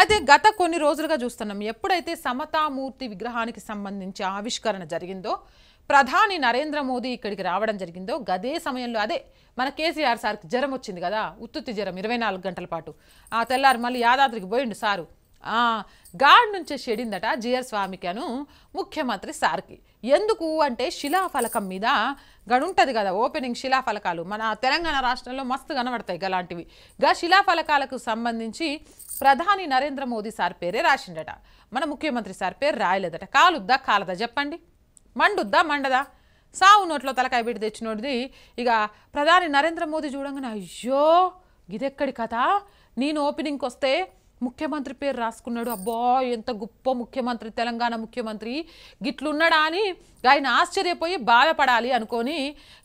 అయితే గత కొన్ని రోజులుగా చూస్తున్నాం ఎప్పుడైతే సమతామూర్తి విగ్రహానికి సంబంధించి ఆవిష్కరణ జరిగిందో ప్రధాని నరేంద్ర మోదీ ఇక్కడికి రావడం జరిగిందో గదే సమయంలో అదే మన కేసీఆర్ సార్కి జ్వరం వచ్చింది కదా ఉత్తుత్తి జ్వరం ఇరవై నాలుగు గంటల పాటు ఆ తెల్లారు మళ్ళీ యాదాద్రికి పోయిండు సారు గాడ్ నుంచే షెడిందట జిఆర్ స్వామికి అను ముఖ్యమంత్రి సార్కి ఎందుకు అంటే శిలాఫలకం మీద గడుంటది కదా ఓపెనింగ్ శిలాఫలకాలు మన తెలంగాణ రాష్ట్రంలో మస్తు కనబడతాయి అలాంటివి గా శిలాఫలకాలకు సంబంధించి ప్రధాని నరేంద్ర మోదీ సార్ పేరే రాసిండట మన ముఖ్యమంత్రి సార్ పేరు రాయలేదట కాలుద్దా కాలదా చెప్పండి మండుద్దా మండదా సావు నోట్లో తలకాయ పెట్టి తెచ్చినోడిది ఇక ప్రధాని నరేంద్ర మోదీ చూడంగానే అయ్యో ఇదెక్కడి కథ నేను ఓపెనింగ్కి వస్తే ముఖ్యమంత్రి పేరు రాసుకున్నాడు అబ్బో ఎంత గొప్ప ముఖ్యమంత్రి తెలంగాణ ముఖ్యమంత్రి గిట్లున్నాడా అని ఆయన ఆశ్చర్యపోయి బాధపడాలి అనుకొని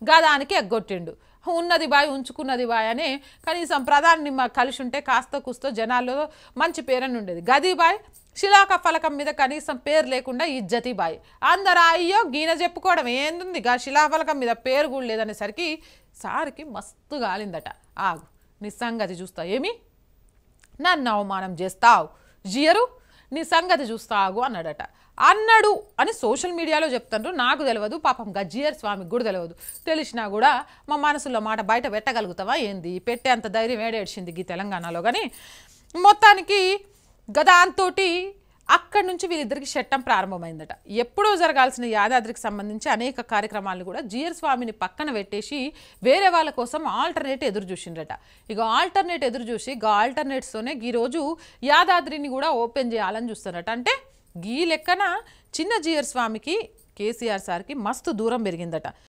గదానికి ఎగ్గొట్టిండు ఉన్నది బాయ్ ఉంచుకున్నది బాయ్ అనే కనీసం ప్రధాని కలిసి ఉంటే కాస్త కూస్తో జనాల్లో మంచి పేరని ఉండేది గది బాయ్ శిలాక ఫలకం మీద కనీసం పేరు లేకుండా ఇజ్జతి బాయ్ అందరా అయ్యో గీన చెప్పుకోవడం ఏంది గా శిలాఫలకం మీద పేరు కూడా లేదనేసరికి సార్కి మస్తు గాలిందట ఆగు నిస్సంగతి చూస్తావు చూస్తా ఏమి నన్ను అవమానం చేస్తావు జియరు నీ సంగతి చూస్తాగు అన్నాడట అన్నాడు అని సోషల్ మీడియాలో చెప్తాను నాకు తెలియదు పాపం గజ్జియర్ స్వామికి కూడా తెలియదు తెలిసినా కూడా మా మనసులో మాట బయట పెట్టగలుగుతావా ఏంది పెట్టే అంత ధైర్యం ఏడేడ్చింది ఈ తెలంగాణలో కానీ మొత్తానికి గదాంతో అక్కడి నుంచి వీళ్ళిద్దరికి చట్టం ప్రారంభమైందట ఎప్పుడో జరగాల్సిన యాదాద్రికి సంబంధించి అనేక కార్యక్రమాలను కూడా జిఆర్ స్వామిని పక్కన పెట్టేసి వేరే వాళ్ళ కోసం ఆల్టర్నేట్ ఎదురు చూసిండట ఇక ఆల్టర్నేట్ ఎదురు చూసి ఇక ఆల్టర్నేట్స్తోనే ఈరోజు యాదాద్రిని కూడా ఓపెన్ చేయాలని చూస్తున్నట అంటే గీ లెక్కన చిన్న జిఆర్ స్వామికి కేసీఆర్ సార్కి మస్తు దూరం పెరిగిందట